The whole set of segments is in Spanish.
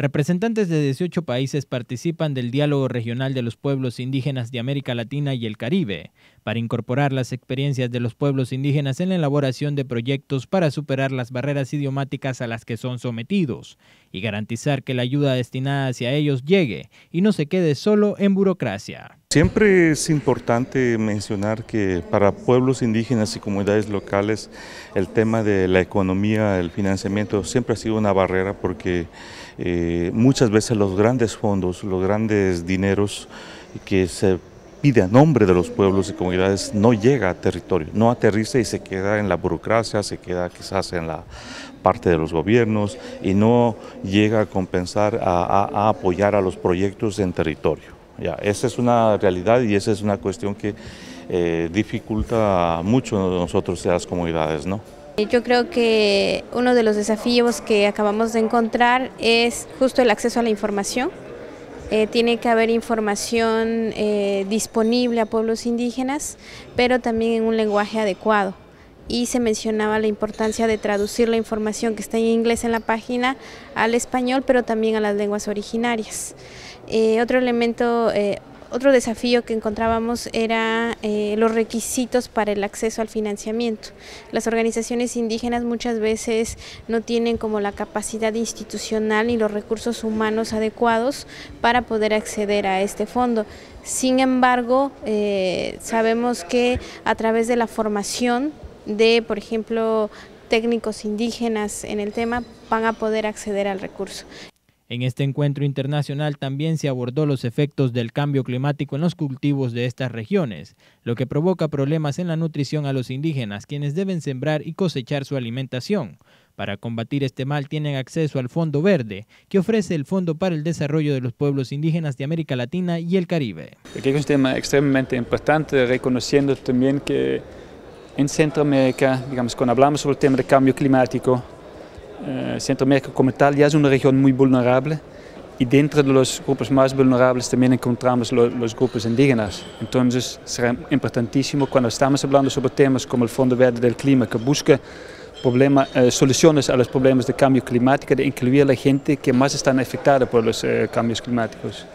Representantes de 18 países participan del diálogo regional de los pueblos indígenas de América Latina y el Caribe para incorporar las experiencias de los pueblos indígenas en la elaboración de proyectos para superar las barreras idiomáticas a las que son sometidos y garantizar que la ayuda destinada hacia ellos llegue y no se quede solo en burocracia. Siempre es importante mencionar que para pueblos indígenas y comunidades locales el tema de la economía, el financiamiento siempre ha sido una barrera porque eh, muchas veces los grandes fondos, los grandes dineros que se pide a nombre de los pueblos y comunidades no llega a territorio, no aterriza y se queda en la burocracia, se queda quizás en la parte de los gobiernos y no llega a compensar, a, apoyar a los proyectos en territorio. Ya, esa es una realidad y esa es una cuestión que eh, dificulta mucho a nosotros y a las comunidades. ¿no? Eh, yo creo que uno de los desafíos que acabamos de encontrar es justo el acceso a la información eh, tiene que haber información eh, disponible a pueblos indígenas, pero también en un lenguaje adecuado. Y se mencionaba la importancia de traducir la información que está en inglés en la página al español, pero también a las lenguas originarias. Eh, otro elemento otro desafío que encontrábamos era eh, los requisitos para el acceso al financiamiento. Las organizaciones indígenas muchas veces no tienen como la capacidad institucional y los recursos humanos adecuados para poder acceder a este fondo. Sin embargo, eh, sabemos que a través de la formación de, por ejemplo, técnicos indígenas en el tema, van a poder acceder al recurso. En este encuentro internacional también se abordó los efectos del cambio climático en los cultivos de estas regiones, lo que provoca problemas en la nutrición a los indígenas, quienes deben sembrar y cosechar su alimentación. Para combatir este mal tienen acceso al Fondo Verde, que ofrece el Fondo para el Desarrollo de los Pueblos Indígenas de América Latina y el Caribe. Aquí es un tema extremadamente importante, reconociendo también que en Centroamérica, digamos, cuando hablamos sobre el tema del cambio climático, eh, Centroamérica como tal ya es una región muy vulnerable y dentro de los grupos más vulnerables también encontramos los grupos indígenas. Entonces será importantísimo cuando estamos hablando sobre temas como el Fondo Verde del Clima que busca eh, soluciones a los problemas de cambio climático, de incluir a la gente que más están afectada por los eh, cambios climáticos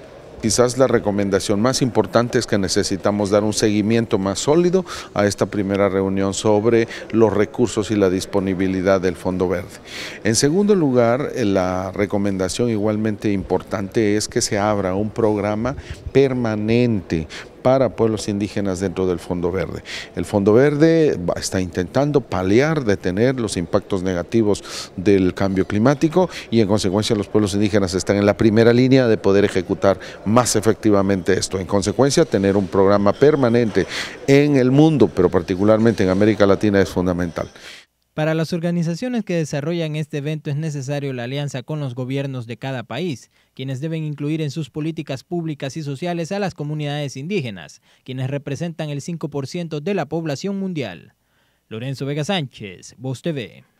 quizás la recomendación más importante es que necesitamos dar un seguimiento más sólido a esta primera reunión sobre los recursos y la disponibilidad del Fondo Verde. En segundo lugar, eh, la recomendación igualmente importante es que se abra un programa permanente para pueblos indígenas dentro del Fondo Verde. El Fondo Verde está intentando paliar, detener los impactos negativos del cambio climático y en consecuencia los pueblos indígenas están en la primera línea de poder ejecutar más efectivamente esto. En consecuencia, tener un programa permanente en el mundo, pero particularmente en América Latina, es fundamental. Para las organizaciones que desarrollan este evento es necesario la alianza con los gobiernos de cada país, quienes deben incluir en sus políticas públicas y sociales a las comunidades indígenas, quienes representan el 5% de la población mundial. Lorenzo Vega Sánchez, Voz TV.